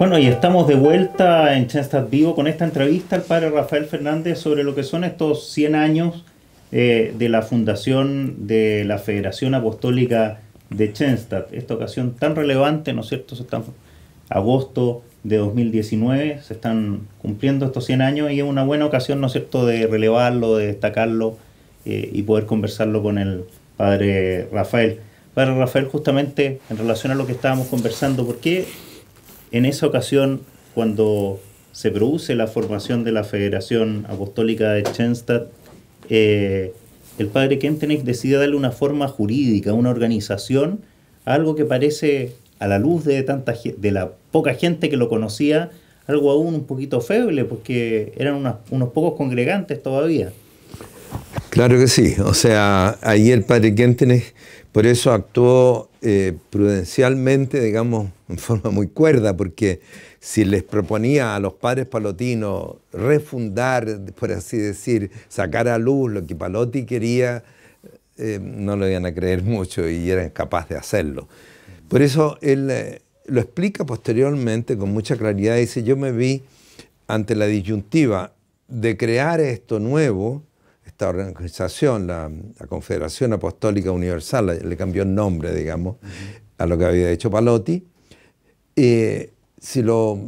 Bueno, y estamos de vuelta en Chenstad Vivo con esta entrevista al padre Rafael Fernández sobre lo que son estos 100 años eh, de la fundación de la Federación Apostólica de Chenstad. Esta ocasión tan relevante, ¿no es cierto? Se están, agosto de 2019, se están cumpliendo estos 100 años y es una buena ocasión, ¿no es cierto?, de relevarlo, de destacarlo eh, y poder conversarlo con el padre Rafael. Padre Rafael, justamente en relación a lo que estábamos conversando, ¿por qué en esa ocasión, cuando se produce la formación de la Federación Apostólica de Chenstad, eh, el padre Kentenich decide darle una forma jurídica, una organización, algo que parece, a la luz de, tanta, de la poca gente que lo conocía, algo aún un poquito feble, porque eran unos pocos congregantes todavía. Claro que sí, o sea, ahí el padre Kentenich por eso actuó eh, prudencialmente, digamos, en forma muy cuerda, porque si les proponía a los padres palotinos refundar, por así decir, sacar a luz lo que Palotti quería, eh, no lo iban a creer mucho y eran capaces de hacerlo. Por eso él eh, lo explica posteriormente con mucha claridad, dice, yo me vi ante la disyuntiva de crear esto nuevo, organización, la, Confederación Apostólica Universal, le, cambió el nombre, digamos, a lo que había hecho Palotti. Eh, si lo,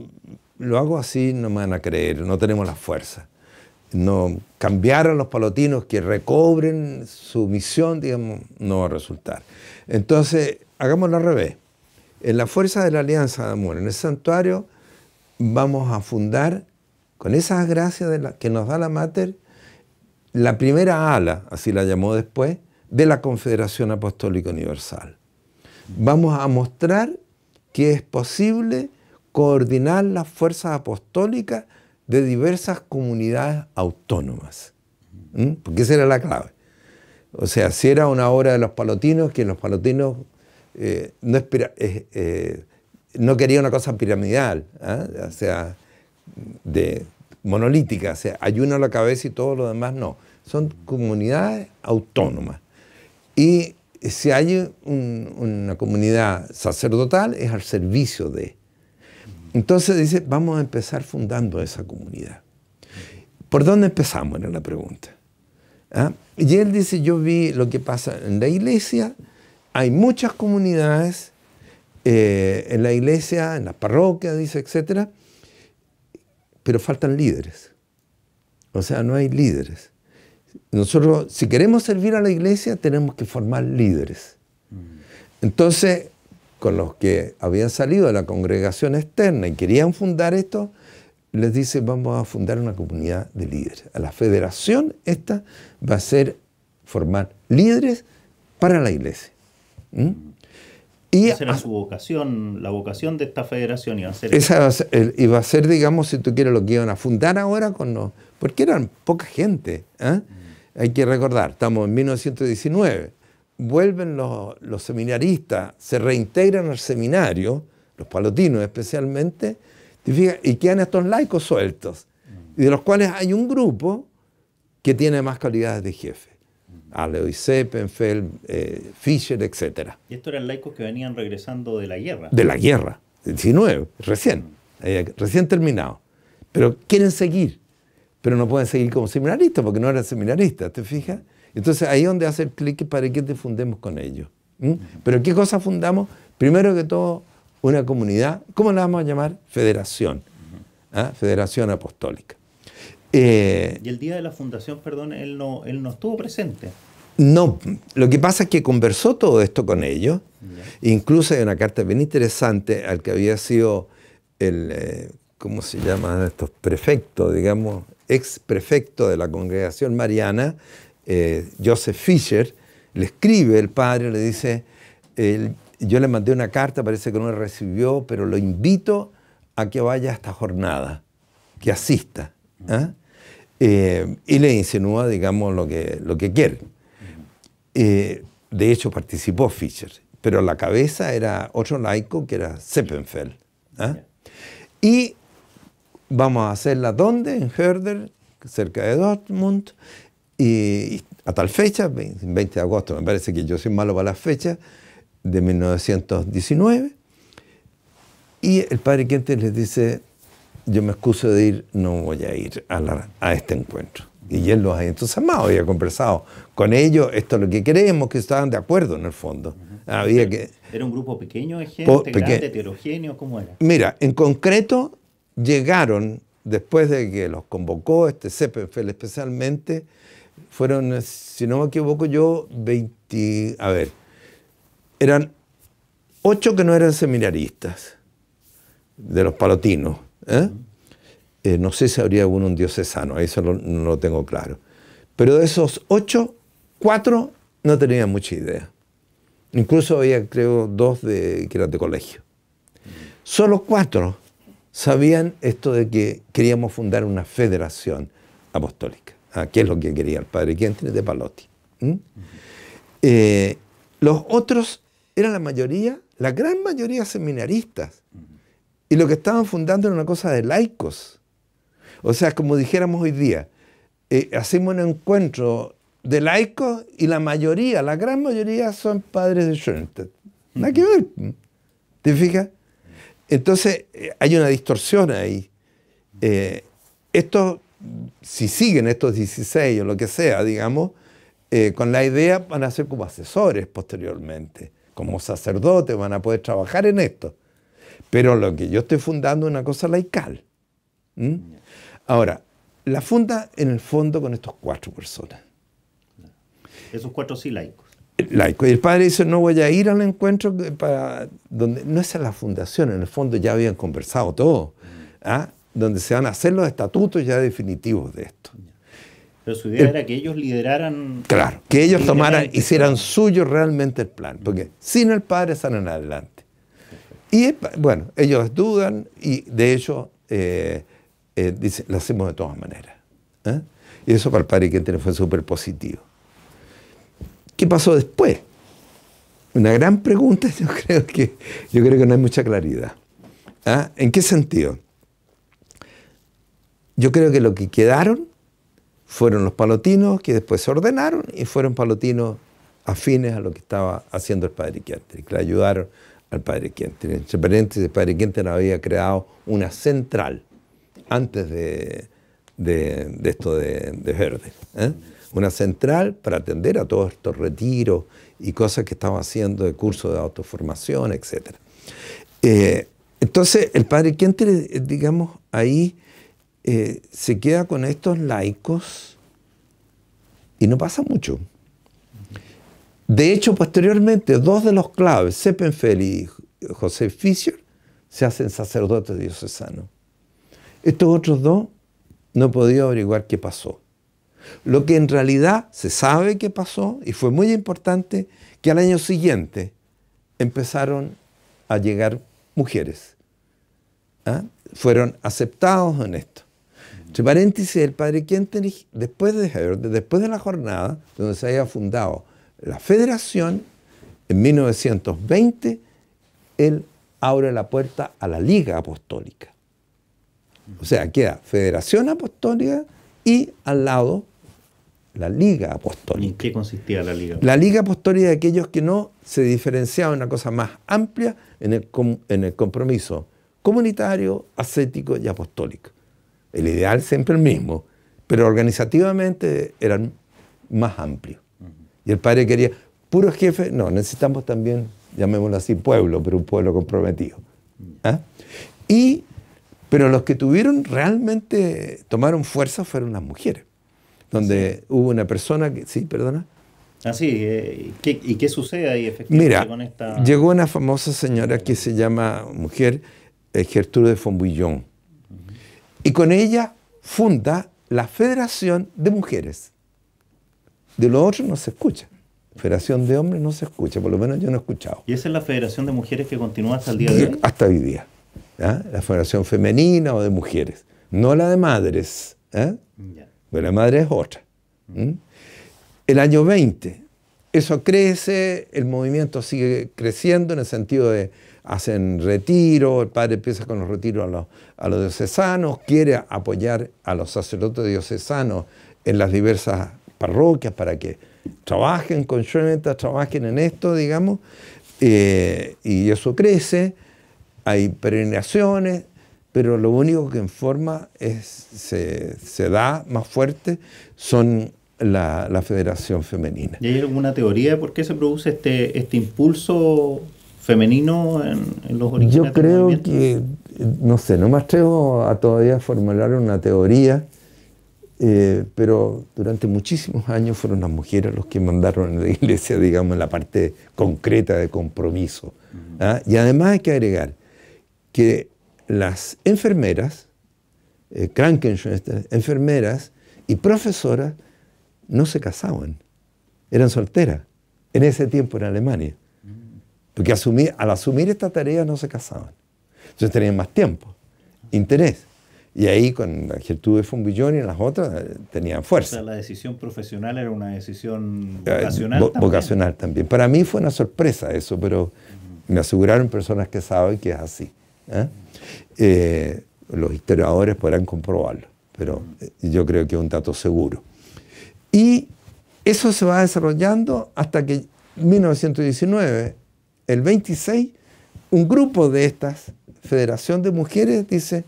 lo hago así, no me van a creer, no tenemos la fuerza no cambiar a los palotinos, que recobren su misión, digamos, no va a resultar. Entonces, hagámoslo al revés. En la fuerza de la Alianza de Amor, en el santuario, vamos a fundar, con esas gracias de la, que nos da la Mater, la primera ala, así la llamó después, de la Confederación Apostólica Universal. Vamos a mostrar que es posible coordinar las fuerzas apostólicas de diversas comunidades autónomas, porque esa era la clave. O sea, si era una obra de los palotinos, que los palotinos eh, no, querían eh, quería una cosa piramidal, ¿ah? o sea, de monolítica, o sea, hay una la cabeza y todo lo demás no. Son comunidades autónomas. Y si hay una comunidad sacerdotal, es al servicio de. Entonces dice, vamos a empezar fundando esa comunidad. ¿Por dónde empezamos? Era la pregunta. ¿Ah? Y él dice, yo vi lo que pasa en la iglesia, hay muchas comunidades eh, en la iglesia, en las parroquias, dice, etcétera, pero faltan líderes. O sea, no hay líderes. Nosotros, si queremos servir a la iglesia, tenemos que formar líderes. Mm. Entonces, con los que habían salido de la congregación externa y querían fundar esto, les dice, vamos a fundar una comunidad de líderes. A la federación esta va a ser formar líderes para la iglesia. ¿Mm? Mm. Y Esa era su vocación, la vocación de esta federación iba a ser. Esa iba a ser, digamos, si tú quieres, lo que iban a fundar ahora con Porque eran poca gente. ¿eh? Mm. Hay que recordar, estamos en 1919. Vuelven los, seminaristas, se reintegran al seminario, los palotinos especialmente, y quedan estos laicos sueltos, mm. y de los cuales hay un grupo que tiene más calidades de jefe. Alois Seppenfeld, eh, Fischer, etc. ¿Y estos eran laicos que venían regresando de la guerra? De la guerra, 19, recién, eh, recién terminado. Pero quieren seguir, pero no pueden seguir como seminaristas porque no eran seminaristas, ¿te fijas? Entonces ahí es donde hace el clic para que te fundemos con ellos. ¿Mm? Pero ¿qué cosa fundamos? Primero que todo, una comunidad, ¿cómo la vamos a llamar? Federación, ¿Ah? Federación Apostólica. Eh, y el día de la fundación, perdón, él no, él no estuvo presente. No, lo que pasa es que conversó todo esto con ellos. Incluso hay una carta bien interesante al que había sido el, eh, ¿cómo se llama? Estos prefectos, digamos, ex prefecto de la congregación mariana, eh, Joseph Fisher, le escribe el padre, le dice, yo le mandé una carta, parece que no la recibió, pero lo invito a que vaya a esta jornada, que asista. ¿eh? Eh, y le insinúa, digamos, lo que, lo que quiere. Eh, de hecho, participó Fischer, pero la cabeza era otro laico que era Seppenfeld. ¿ah? Y vamos a hacerla ¿dónde? En Herder, cerca de Dortmund, y a tal fecha, 20 de agosto, me parece que yo soy malo para las fechas, de 1919. Y el padre quente les dice, yo me excuso de ir, no voy a ir a, este encuentro. Y él los había entusiasmado, había conversado con ellos, esto es lo que queremos, que estaban de acuerdo en el fondo. Había que, ¿Era un grupo pequeño de gente, grande, heterogéneo? ¿Cómo era? Mira, en concreto llegaron, después de que los convocó este CPFL especialmente, fueron, si no me equivoco yo, 20, a ver, eran ocho que no eran seminaristas de los palotinos ¿Eh? Eh, no sé si habría alguno un diocesano, eso no lo tengo claro. Pero de esos ocho, cuatro no tenían mucha idea. Incluso había, creo, dos de, que eran de colegio. Solo cuatro sabían esto de que queríamos fundar una federación apostólica. Ah, ¿Qué es lo que quería el padre tiene de Palotti? ¿Mm? Eh, los otros eran la mayoría, la gran mayoría seminaristas. Y lo que estaban fundando era una cosa de laicos. O sea, como dijéramos hoy día, eh, hacemos un encuentro de laicos y la mayoría, la gran mayoría son padres de Schoenstatt. Nada que ver. ¿Te fijas? Entonces, eh, hay una distorsión ahí. Eh, si siguen estos 16 o lo que sea, digamos, eh, con la idea van a ser como asesores posteriormente, como sacerdotes, van a poder trabajar en esto. Pero lo que yo estoy fundando es una cosa laical. Ahora, la funda en el fondo con estos cuatro personas. Esos cuatro sí laicos. Laicos. Y el padre dice, no voy a ir al encuentro para donde... No es es la fundación, en el fondo ya habían conversado todo. ¿ah? Donde se van a hacer los estatutos ya definitivos de esto. Pero su idea era que ellos lideraran... Claro, que ellos tomaran, hicieran suyo realmente el plan. Porque sin el padre salen adelante. Y bueno, ellos dudan y de hecho eh, eh, dicen, lo hacemos de todas maneras. ¿eh? Y eso para el padre Quintero fue súper positivo. ¿Qué pasó después? Una gran pregunta, yo creo que, yo creo que no hay mucha claridad. ¿ah? ¿En qué sentido? Yo creo que lo que quedaron fueron los palotinos que después se ordenaron y fueron palotinos afines a lo que estaba haciendo el padre Quintero, que le ayudaron al padre Quinten. Entre paréntesis, el padre Quinten había creado una central antes de, esto de, Verde. ¿eh? Una central para atender a todos estos retiros y cosas que estaba haciendo de curso de autoformación, etc. Eh, entonces, el padre Quinten, eh, digamos, ahí se queda con estos laicos y no pasa mucho. De hecho, posteriormente, dos de los claves, Seppenfeld y José Fischer, se hacen sacerdotes diocesanos. Estos otros dos no he podido averiguar qué pasó. Lo que en realidad se sabe que pasó, y fue muy importante, que al año siguiente empezaron a llegar mujeres. ¿ah? Fueron aceptados en esto. Entre paréntesis, el padre Kentenich, después de después de la jornada donde se había fundado la federación, en 1920 él abre la puerta a la Liga Apostólica. O sea, queda Federación Apostólica y al lado la Liga Apostólica. ¿Y en qué consistía la Liga? La Liga Apostólica de aquellos que no se diferenciaban una cosa más amplia en el, en el compromiso comunitario, ascético y apostólico. El ideal siempre el mismo, pero organizativamente eran más amplios. Y el padre quería, puro jefe no, necesitamos también, llamémoslo así, pueblo, pero un pueblo comprometido. ¿ah? Y, pero los que tuvieron realmente, tomaron fuerza fueron las mujeres, donde hubo una persona que, sí, perdona. Ah, sí, eh, ¿y qué, sucede ahí efectivamente Mira, con esta... llegó una famosa señora que se llama mujer eh, Gertrude de uh y con ella funda la Federación de Mujeres de lo otro no se escucha. Federación de Hombres no se escucha, por lo menos yo no he escuchado. ¿Y esa es la Federación de Mujeres que continúa hasta el día de hoy? Hasta hoy día. La Federación Femenina o de Mujeres. No la de Madres. ¿eh? la madre es otra. El año 20, eso crece, el movimiento sigue creciendo en el sentido de hacen retiro, el padre empieza con los retiros a los, a los diocesanos, quiere apoyar a los sacerdotes diocesanos en las diversas parroquias para que trabajen con trabajen en esto, digamos, eh, y eso crece, hay peregrinaciones, pero lo único que en forma es, se, da más fuerte son la, Federación Femenina. ¿Y hay alguna teoría de por qué se produce este, este impulso femenino en, los orígenes? Este Yo creo que, no sé, no me atrevo a todavía formular una teoría eh, pero durante muchísimos años fueron las mujeres los que mandaron a la iglesia, digamos, en la parte concreta de compromiso. ¿ah? Y además hay que agregar que las enfermeras, eh, enfermeras y profesoras no se casaban, eran solteras. En ese tiempo en Alemania. Mm. Porque al asumir esta tarea no se casaban. Entonces tenían más tiempo, interés. Y ahí con la un Fumbillón y las otras eh, tenían fuerza. O sea, la decisión profesional era una decisión eh, vocacional. también. Vocacional también. Para mí fue una sorpresa eso, pero me aseguraron personas que saben que es así. ¿eh? los historiadores podrán comprobarlo, pero yo creo que es un dato seguro. Y eso se va desarrollando hasta que en 1919, el 26, un grupo de estas, Federación de Mujeres, dice,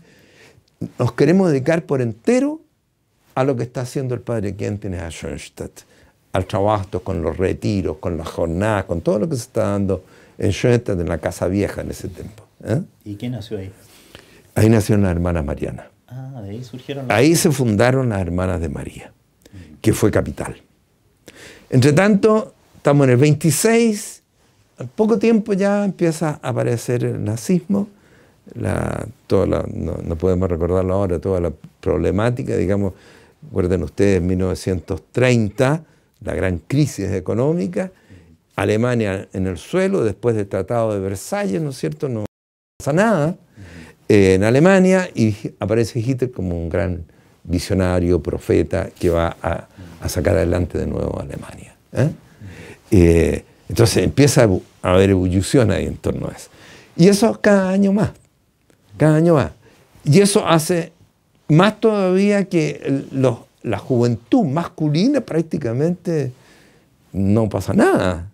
nos queremos dedicar por entero a lo que está haciendo el padre Quien a Schoenstatt, al trabajo con los retiros, con las jornadas, con todo lo que se está dando en Schoenstatt, en la Casa Vieja en ese tiempo. ¿eh? ¿Y quién nació ahí? Ahí nació la hermana Mariana. Ah, de ahí surgieron Ahí se fundaron las hermanas de María, mm. que fue capital. Entre tanto, estamos en el 26, al poco tiempo ya empieza a aparecer el nazismo la, no, podemos recordarlo ahora, toda la problemática, digamos, recuerden ustedes, 1930, la gran crisis económica, Alemania en el suelo, después del Tratado de Versalles, ¿no es cierto? No pasa nada eh, en Alemania y aparece Hitler como un gran visionario, profeta, que va a, sacar adelante de nuevo a Alemania. ¿eh? Eh, entonces empieza a haber ebullición ahí en torno a eso. Y eso cada año más. Cada año va. Y eso hace más todavía que la juventud masculina prácticamente no pasa nada.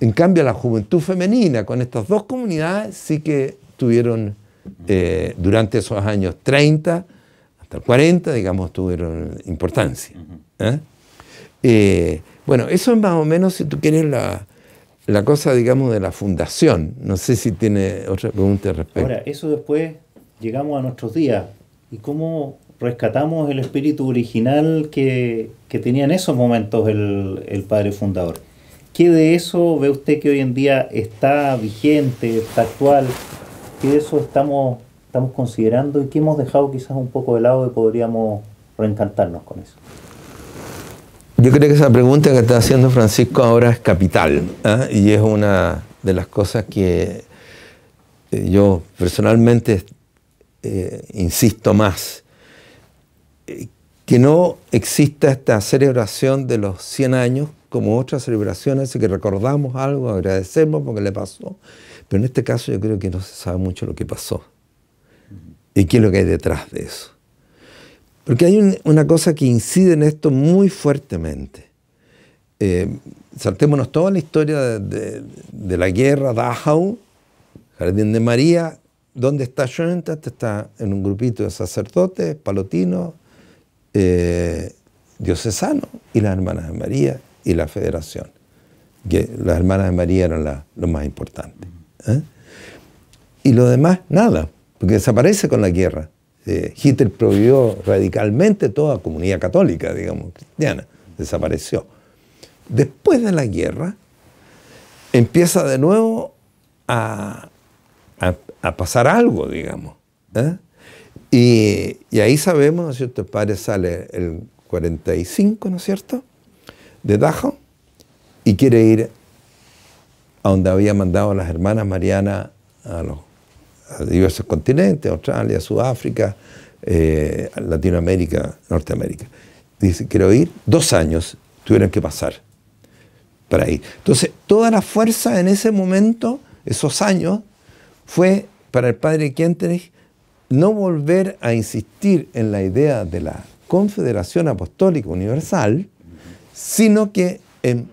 En cambio, la juventud femenina con estas dos comunidades sí que tuvieron eh, durante esos años 30 hasta el 40, digamos, tuvieron importancia. ¿eh? Eh, bueno, eso es más o menos, si tú quieres, la, la cosa, digamos, de la fundación. No sé si tiene otra pregunta al respecto. Ahora, eso después llegamos a nuestros días. ¿Y cómo rescatamos el espíritu original que, tenía en esos momentos el, el, padre fundador? ¿Qué de eso ve usted que hoy en día está vigente, está actual? ¿Qué de eso estamos, estamos considerando y qué hemos dejado quizás un poco de lado y podríamos reencantarnos con eso? Yo creo que esa pregunta que está haciendo Francisco ahora es capital ¿ah? y es una de las cosas que eh, yo personalmente eh, insisto más. Eh, que no exista esta celebración de los 100 años como otras celebraciones que recordamos algo, agradecemos porque le pasó, pero en este caso yo creo que no se sabe mucho lo que pasó y qué es lo que hay detrás de eso. Porque hay una cosa que incide en esto muy fuertemente. Eh, saltémonos toda la historia de, la guerra, Dachau, Jardín de María, ¿dónde está Schoenstatt? Está en un grupito de sacerdotes, palotinos, eh, y las hermanas de María y la federación. Que las hermanas de María eran lo más importante. ¿eh? Y lo demás, nada, porque desaparece con la guerra. Este, Hitler prohibió radicalmente toda comunidad católica, digamos, cristiana, desapareció. Después de la guerra, empieza de nuevo a, pasar algo, digamos. ¿eh? Y, ahí sabemos, ¿no es cierto? El padre sale el 45, ¿no es cierto? De Dajo, y quiere ir a donde había mandado a las hermanas Mariana a los a diversos continentes, Australia, Sudáfrica, eh, Latinoamérica, Norteamérica. Dice, quiero ir, dos años tuvieron que pasar para ir. Entonces, toda la fuerza en ese momento, esos años, fue para el padre Kienterich no volver a insistir en la idea de la Confederación Apostólica Universal, sino que en em,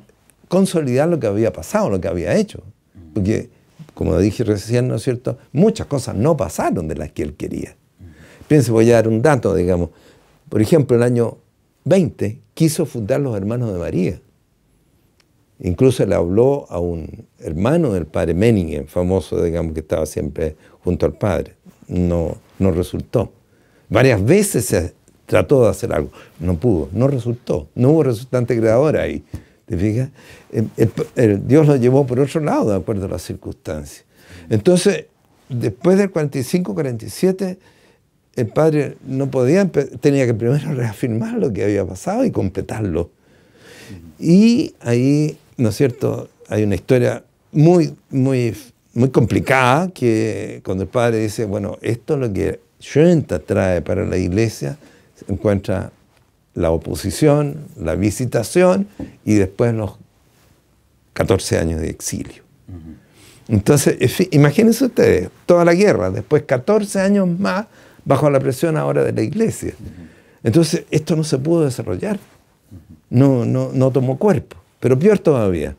consolidar lo que había pasado, lo que había hecho. Porque como dije recién, ¿no es cierto? Muchas cosas no pasaron de las que él quería. Piense, voy a dar un dato, digamos. Por ejemplo, el año 20 quiso fundar los hermanos de María. Incluso le habló a un hermano del padre Meningen, famoso, digamos, que estaba siempre junto al padre. No, no resultó. Varias veces se trató de hacer algo. No pudo, no resultó. No hubo resultante creadora ahí. Em, eh, eh, Dios lo llevó por otro lado, de acuerdo a las circunstancias. Entonces, después del 45-47, el padre no podía, tenía que primero reafirmar lo que había pasado y completarlo. Y ahí, ¿no es cierto? Hay una historia muy, muy, muy complicada que cuando el padre dice, bueno, esto es lo que Shunta trae para la iglesia, se encuentra la oposición, la visitación y después los 14 años de exilio. Entonces, imagínense ustedes, toda la guerra, después 14 años más bajo la presión ahora de la iglesia. Entonces, esto no se pudo desarrollar, no, no, tomó cuerpo, pero peor todavía.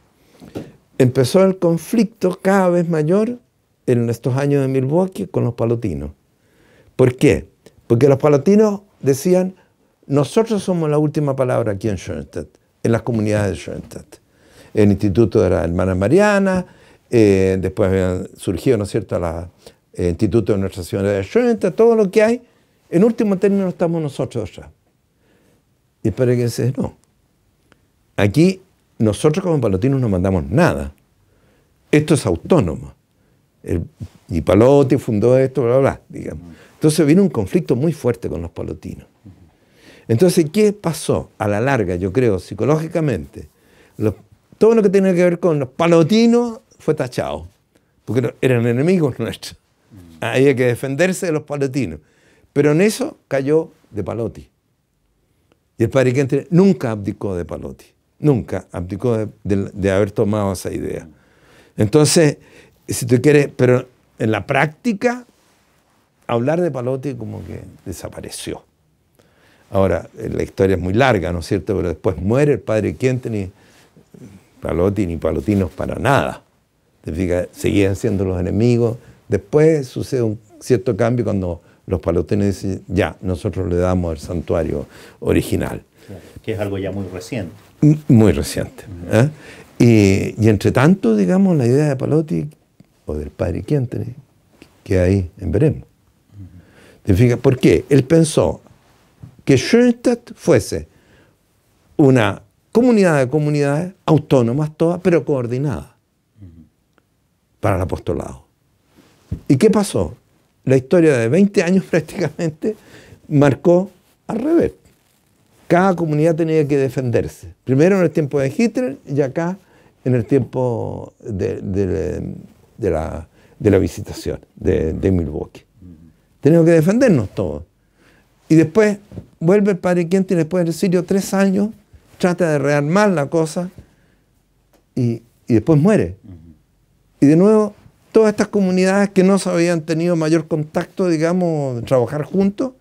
Empezó el conflicto cada vez mayor en estos años de Milwaukee con los palotinos. ¿Por qué? Porque los palotinos decían, nosotros somos la última palabra aquí en Schoenstatt, en las comunidades de Schoenstatt. El Instituto de las Hermanas Mariana, eh, después surgió surgido, ¿no es cierto?, el Instituto de Nuestra Señora de Schoenstatt, todo lo que hay. En último término estamos nosotros ya. Y para que se no. Aquí nosotros como palotinos no mandamos nada. Esto es autónomo. El, y Palotti fundó esto, bla, bla, digamos. Entonces vino un conflicto muy fuerte con los palotinos. Entonces, ¿qué pasó a la larga, yo creo, psicológicamente? todo lo que tenía que ver con los palotinos fue tachado, porque eran enemigos nuestros. Mm. hay que defenderse de los palotinos. Pero en eso cayó de Palotti. Y el padre nunca abdicó de Palotti, nunca abdicó de, de, haber tomado esa idea. Entonces, si tú quieres, pero en la práctica, hablar de Palotti como que desapareció. Ahora, eh, la historia es muy larga, ¿no es cierto? Pero después muere el padre Quinten y Palotti ni Palotinos para nada. Seguían siendo los enemigos. Después sucede un cierto cambio cuando los palotinos dicen, ya, nosotros le damos el santuario original. Que es algo ya muy reciente. Muy reciente. ¿eh? Y, entre tanto, digamos, la idea de Palotti o del padre Quinteni, que ahí en veremos. ¿Te ¿Por qué? Él pensó, que Schoenstatt fuese una comunidad de comunidades autónomas todas, pero coordinadas para el apostolado. ¿Y qué pasó? La historia de 20 años prácticamente marcó al revés. Cada comunidad tenía que defenderse. Primero en el tiempo de Hitler y acá en el tiempo de, la, de la, visitación de, Milwaukee. Tenemos que defendernos todos. Y después vuelve el padre Quinti después del exilio tres años, trata de rearmar la cosa y, después muere. Y de nuevo, todas estas comunidades que no se habían tenido mayor contacto, digamos, de trabajar juntos,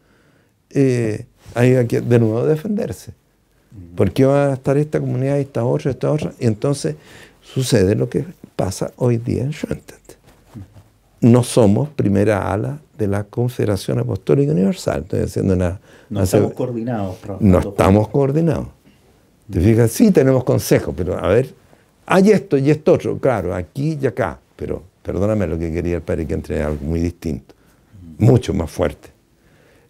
eh, hay que de nuevo defenderse. Porque va a estar esta comunidad, y esta otra, y esta otra. Y entonces sucede lo que pasa hoy día en Schoenstatt. No somos primera ala de la Confederación Apostólica Universal. Estoy haciendo una, no estamos coordinados. No estamos coordinados. ¿Te fijas? Sí tenemos consejos, pero a ver, hay esto y esto otro, claro, aquí y acá, pero perdóname lo que quería el padre que entre algo muy distinto, mucho más fuerte.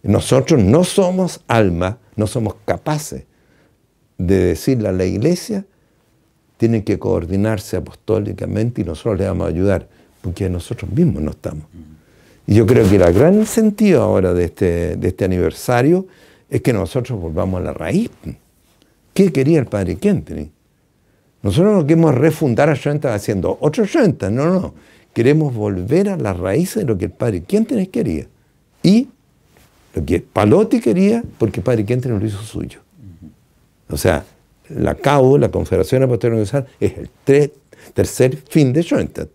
Nosotros no somos alma, no somos capaces de decirle a la iglesia, tienen que coordinarse apostólicamente y nosotros le vamos a ayudar, porque nosotros mismos no estamos. Y yo creo que el gran sentido ahora de este, de este aniversario es que nosotros volvamos a la raíz. ¿Qué quería el padre Kentry? Nosotros no queremos refundar a Schoenstatt haciendo otro Schoenstatt, no, no. Queremos volver a la raíz de lo que el padre Kentry quería. Y lo que Palotti quería, porque el padre Kentry lo hizo suyo. O sea, la CAU, la Confederación Apostólica Universal, es el tercer fin de Schoenstatt.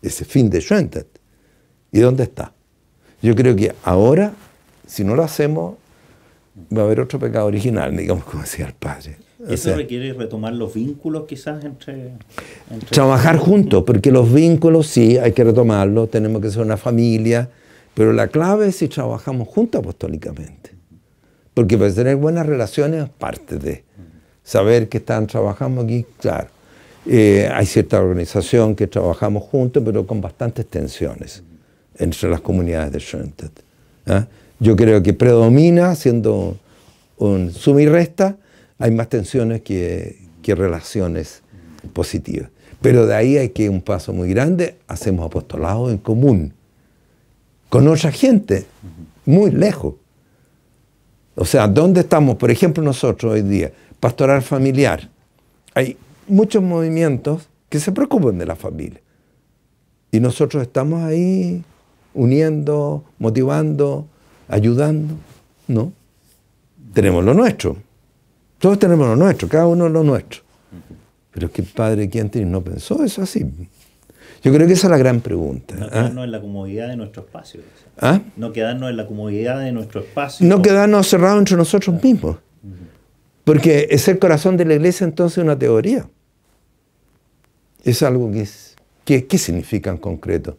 Ese fin de Schoenstatt ¿Y dónde está? Yo creo que ahora, si no lo hacemos, va a haber otro pecado original, digamos, como decía el padre. ¿Eso requiere retomar los vínculos quizás entre... trabajar juntos, porque los vínculos sí, hay que retomarlos, tenemos que ser una familia, pero la clave es si trabajamos juntos apostólicamente. Porque para tener buenas relaciones es parte de saber que están trabajando aquí, claro. Eh, hay cierta organización que trabajamos juntos, pero con bastantes tensiones entre las comunidades de Schoenstatt. ¿ah? Yo creo que predomina, siendo un suma resta, hay más tensiones que, relaciones positivas. Pero de ahí hay que un paso muy grande, hacemos apostolado en común, con otra gente, muy lejos. O sea, ¿dónde estamos? Por ejemplo, nosotros hoy día, pastoral familiar. Hay muchos movimientos que se preocupan de la familia. Y nosotros estamos ahí uniendo, motivando, ayudando. No. Tenemos lo nuestro. Todos tenemos lo nuestro, cada uno lo nuestro. Pero es que el padre que no pensó eso así. Yo creo que esa es la gran pregunta. No ¿ah? quedarnos en la comodidad de nuestro espacio. ¿Ah? No quedarnos en la comodidad de nuestro espacio. No quedarnos cerrados entre nosotros mismos. Porque es el corazón de la iglesia entonces una teoría. Es algo que es... ¿Qué significa en concreto?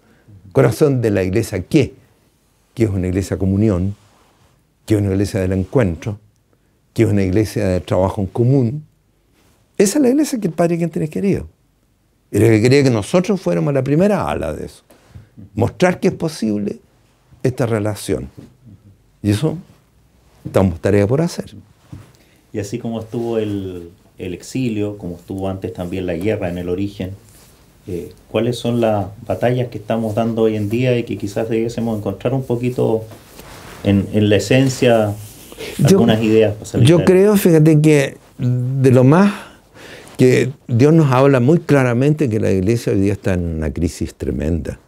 corazón de la iglesia que, que es una iglesia comunión, que es una iglesia del encuentro, que es una iglesia de trabajo en común. Esa es la iglesia que el Padre que tiene querido. Y que quería que nosotros fuéramos la primera ala de eso. Mostrar que es posible esta relación. Y eso estamos tarea por hacer. Y así como estuvo el, el exilio, como estuvo antes también la guerra en el origen, eh, cuáles son las batallas que estamos dando hoy en día y que quizás debiésemos encontrar un poquito en, la esencia algunas ideas. yo creo, fíjate que de lo más que Dios nos habla muy claramente que la iglesia hoy día está en una crisis tremenda.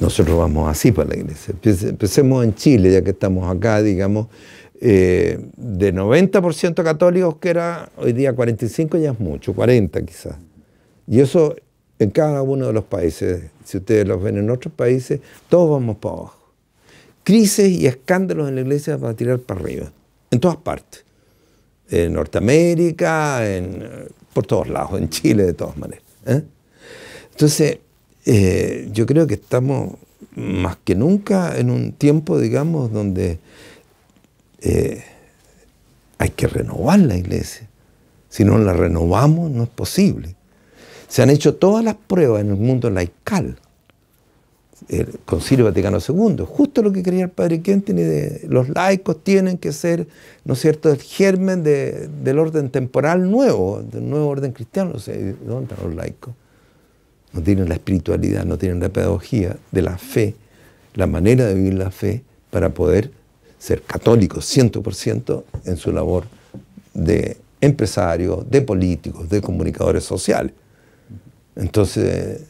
Nosotros vamos así para la iglesia. Empecemos en Chile, ya que estamos acá, digamos, eh, de 90% católicos que era hoy día 45 ya es mucho, 40 quizás. Y eso en cada uno de los países, si ustedes los ven en otros países, todos vamos para abajo. Crisis y escándalos en la iglesia a tirar para arriba, en todas partes. En Norteamérica, eh, por todos lados, en Chile de todas maneras. ¿eh? Entonces, eh, yo creo que estamos más que nunca en un tiempo, digamos, donde hay que renovar la iglesia. Si no la renovamos, no es posible. Se han hecho todas las pruebas en el mundo laical, el eh, Concilio Vaticano II, justo lo que creía el padre Kent, y de los laicos tienen que ser, ¿no es cierto?, el germen del orden temporal nuevo, del nuevo orden cristiano. O sea, ¿Dónde están los laicos? No tienen la espiritualidad, no tienen la pedagogía de la fe, la manera de vivir la fe para poder ser católicos 100% en su labor de empresarios, de políticos, de comunicadores sociales. Entonces,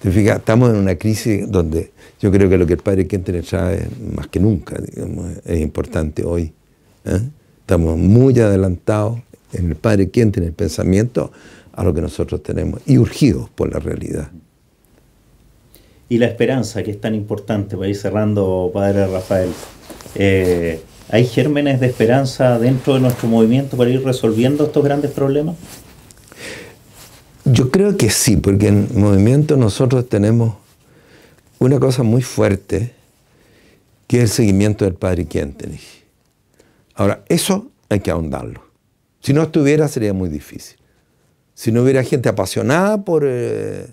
te fijas, estamos en una crisis donde yo creo que lo que el padre ya es más que nunca, digamos, es importante hoy. ¿eh? Estamos muy adelantados en el padre Quién en el pensamiento, a lo que nosotros tenemos y urgidos por la realidad. Y la esperanza, que es tan importante, para ir cerrando, padre Rafael. Eh, ¿Hay gérmenes de esperanza dentro de nuestro movimiento para ir resolviendo estos grandes problemas? Yo creo que sí, porque en movimiento nosotros tenemos una cosa muy fuerte, que es el seguimiento del padre Kentenich. Ahora, eso hay que ahondarlo. Si no estuviera sería muy difícil. Si no hubiera gente apasionada por, eh,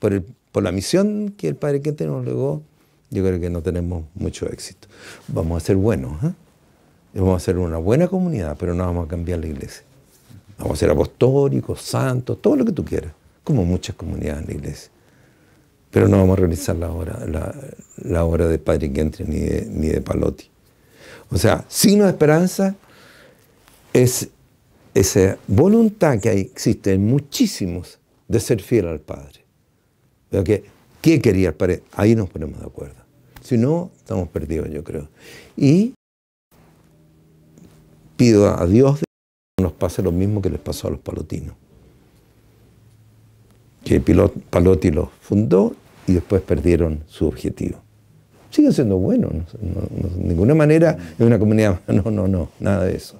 por, la misión que el padre Kentenich nos legó, yo creo que no tenemos mucho éxito. Vamos a ser buenos, ¿eh? vamos a ser una buena comunidad, pero no vamos a cambiar la iglesia. Vamos a ser apostólicos, santos, todo lo que tú quieras, como muchas comunidades en la iglesia. Pero no vamos a realizar la obra, la, obra de Padre Gentry ni de, ni de Palotti. O sea, signo de esperanza es esa voluntad que existe en muchísimos de ser fiel al Padre. ¿Qué, ¿Qué quería el Padre? Ahí nos ponemos de acuerdo. Si no, estamos perdidos, yo creo. Y pido a Dios nos pase lo mismo que les pasó a los palotinos. Que Palotti los fundó y después perdieron su objetivo. Siguen siendo buenos, de ninguna manera en una comunidad, no, no, no, nada de eso.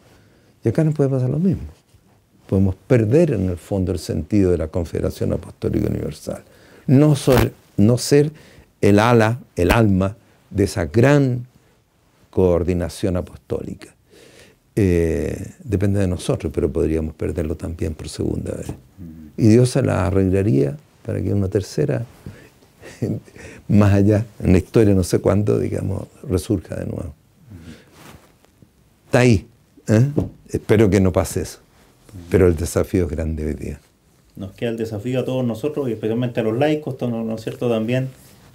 Y acá nos puede pasar lo mismo. Podemos perder en el fondo el sentido de la Confederación Apostólica Universal. No, no ser el ala, el alma de esa gran coordinación apostólica eh, depende de nosotros, pero podríamos perderlo también por segunda vez. Y Dios se la arreglaría para que una tercera, más allá, en la historia no sé cuándo, digamos, resurja de nuevo. Está ahí. ¿eh? Espero que no pase eso. Pero el desafío es grande hoy día. Nos queda el desafío a todos nosotros y especialmente a los laicos, ¿no es cierto? También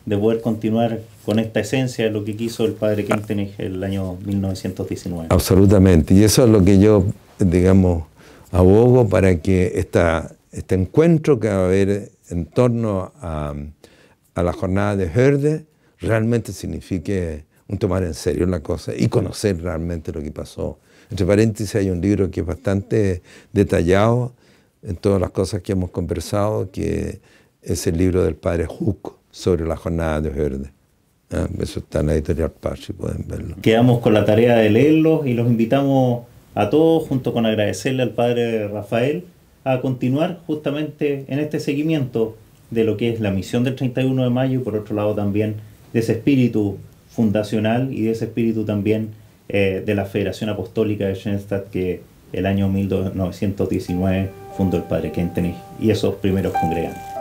de poder continuar con esta esencia de lo que quiso el padre en el año 1919. Absolutamente, y eso es lo que yo, digamos, abogo para que esta, este encuentro que va a haber en torno a, a la jornada de Herde realmente signifique un tomar en serio la cosa y conocer realmente lo que pasó. Entre paréntesis hay un libro que es bastante detallado en todas las cosas que hemos conversado, que es el libro del padre Jusco sobre la jornada de verde. Ah, eso está en la editorial Paz, si pueden verlo. Quedamos con la tarea de leerlos y los invitamos a todos, junto con agradecerle al padre Rafael, a continuar justamente en este seguimiento de lo que es la misión del 31 de mayo y por otro lado también de ese espíritu fundacional y de ese espíritu también eh, de la Federación Apostólica de Schoenstatt que el año 1919 fundó el padre Kentenich y esos primeros congregantes.